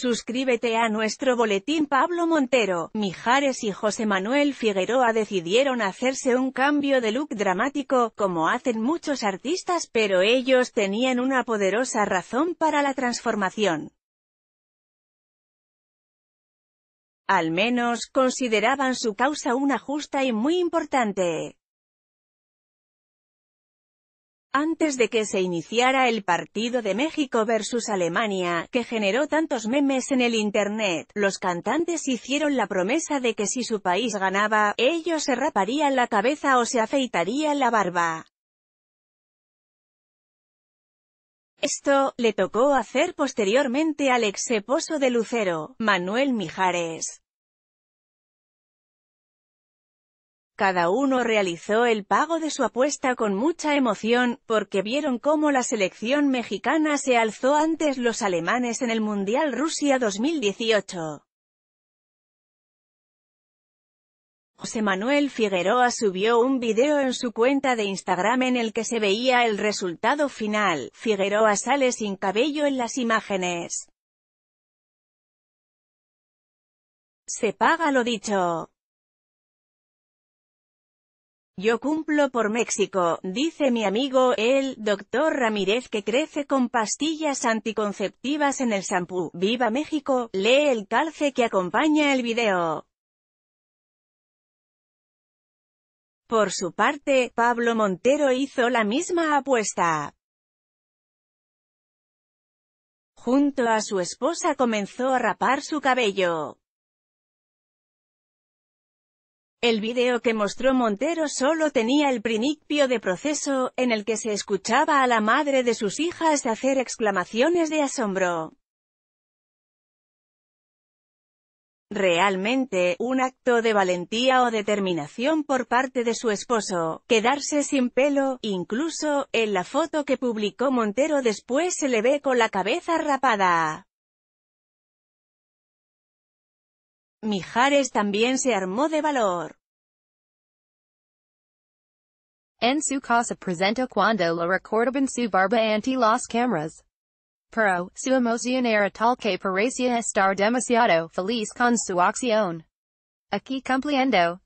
Suscríbete a nuestro boletín Pablo Montero, Mijares y José Manuel Figueroa decidieron hacerse un cambio de look dramático, como hacen muchos artistas pero ellos tenían una poderosa razón para la transformación. Al menos, consideraban su causa una justa y muy importante. Antes de que se iniciara el partido de México versus Alemania, que generó tantos memes en el Internet, los cantantes hicieron la promesa de que si su país ganaba, ellos se raparían la cabeza o se afeitarían la barba. Esto, le tocó hacer posteriormente al ex esposo de Lucero, Manuel Mijares. Cada uno realizó el pago de su apuesta con mucha emoción, porque vieron cómo la selección mexicana se alzó antes los alemanes en el Mundial Rusia 2018. José Manuel Figueroa subió un video en su cuenta de Instagram en el que se veía el resultado final, Figueroa sale sin cabello en las imágenes. Se paga lo dicho. Yo cumplo por México, dice mi amigo, el doctor Ramírez que crece con pastillas anticonceptivas en el shampoo, ¡Viva México! Lee el calce que acompaña el video. Por su parte, Pablo Montero hizo la misma apuesta. Junto a su esposa comenzó a rapar su cabello. El video que mostró Montero solo tenía el principio de proceso, en el que se escuchaba a la madre de sus hijas hacer exclamaciones de asombro. Realmente, un acto de valentía o determinación por parte de su esposo, quedarse sin pelo, incluso, en la foto que publicó Montero después se le ve con la cabeza rapada. Mijares también se armó de valor. En su casa presentó cuando lo recordaban su barba ante las cámaras. Pero, su emoción era tal que parecía estar demasiado feliz con su acción. Aquí cumpliendo,